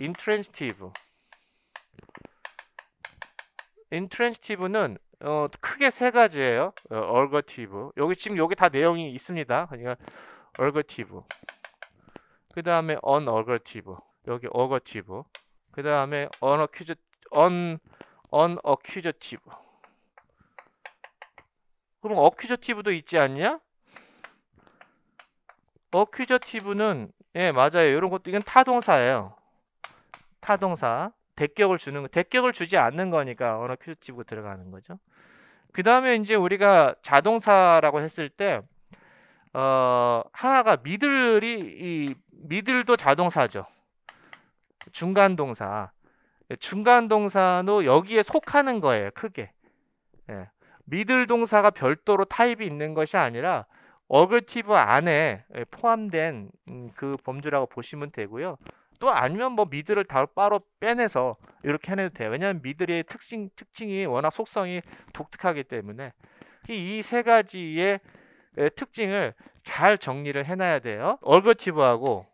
intransitive. intransitive는 어, 크게 세 가지예요. 어, ergative. 여기 지금 여기 다 내용이 있습니다. 그러니까 ergative. 그 다음에 unergative. 여기 ergative. 그 다음에 unaccusative. unaccusative. 그럼 어큐저티브도 있지 않냐? 어큐저티브는 예 맞아요 이런 것도 이건 타동사예요 타동사 대격을 주는 거 대격을 주지 않는 거니까 언어 큐즈집으로 들어가는 거죠. 그 다음에 이제 우리가 자동사라고 했을 때 어, 하나가 미들이 이 미들도 자동사죠. 중간 동사. 예, 중간 동사도 여기에 속하는 거예요, 크게. 예. 미들 동사가 별도로 타입이 있는 것이 아니라 어글티브 안에 예, 포함된 음, 그 범주라고 보시면 되고요. 또 아니면 뭐 미드를 다 바로 빼내서 이렇게 해내도 돼요. 왜냐하면 미드의 특징, 특징이 워낙 속성이 독특하기 때문에 이 세 가지의 특징을 잘 정리를 해놔야 돼요. 얼거치브하고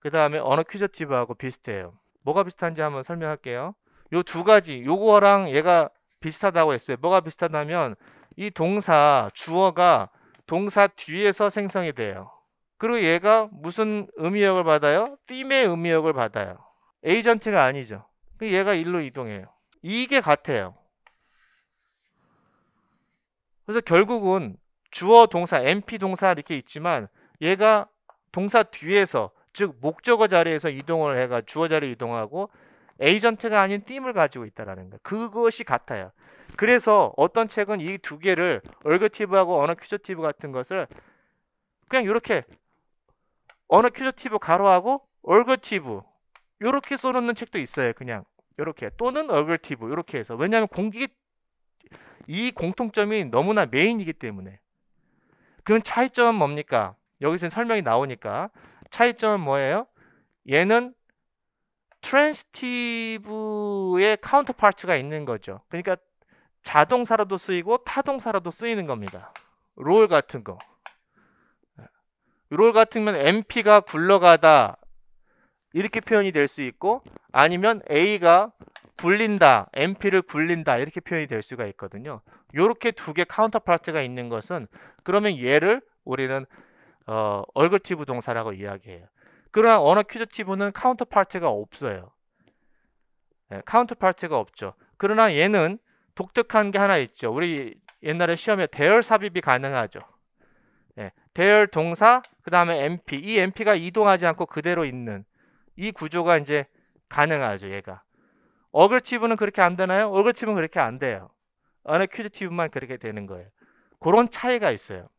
그 다음에 언어 퀴저치브하고 비슷해요. 뭐가 비슷한지 한번 설명할게요. 요 두 가지, 요거랑 얘가 비슷하다고 했어요. 뭐가 비슷하다면 이 동사, 주어가 동사 뒤에서 생성이 돼요. 그리고 얘가 무슨 음이역을 받아요? 띠의 음이역을 받아요. 에이전트가 아니죠. 그 얘가 일로 이동해요. 이게 같아요. 그래서 결국은 주어 동사, MP 동사 이렇게 있지만 얘가 동사 뒤에서 즉 목적어 자리에서 이동을 해가 주어 자리 이동하고 에이전트가 아닌 띠을 가지고 있다라는 거. 그것이 같아요. 그래서 어떤 책은 이 두 개를 얼거티브하고 언어큐저티브 같은 것을 그냥 이렇게 언어 큐저티브 가로하고 얼거티브 이렇게 써놓는 책도 있어요. 그냥 이렇게 또는 얼거티브 이렇게 해서 왜냐하면 공기 이 공통점이 너무나 메인이기 때문에 그건 차이점은 뭡니까? 여기서 설명이 나오니까 차이점은 뭐예요? 얘는 트랜스티브의 카운터파츠가 있는 거죠. 그러니까 자동사로도 쓰이고 타동사로도 쓰이는 겁니다. 롤 같은 거. 롤 같은 경우는 MP가 굴러가다 이렇게 표현이 될 수 있고 아니면 A가 굴린다, MP를 굴린다 이렇게 표현이 될 수가 있거든요. 이렇게 두 개 카운터파트가 있는 것은 그러면 얘를 우리는 어, 얼굴티브 동사라고 이야기해요. 그러나 언어 퀴즈티브는 카운터파트가 없어요. 네, 예, 카운터파트가 없죠. 그러나 얘는 독특한 게 하나 있죠. 우리 옛날에 시험에 대열 삽입이 가능하죠. 네, 대열 동사 그 다음에 MP. 이 MP가 이동하지 않고 그대로 있는 이 구조가 이제 가능하죠. 얘가. 어글티브는 그렇게 안 되나요? 어글티브는 그렇게 안 돼요. 어느퀴즈티브만 그렇게 되는 거예요. 그런 차이가 있어요.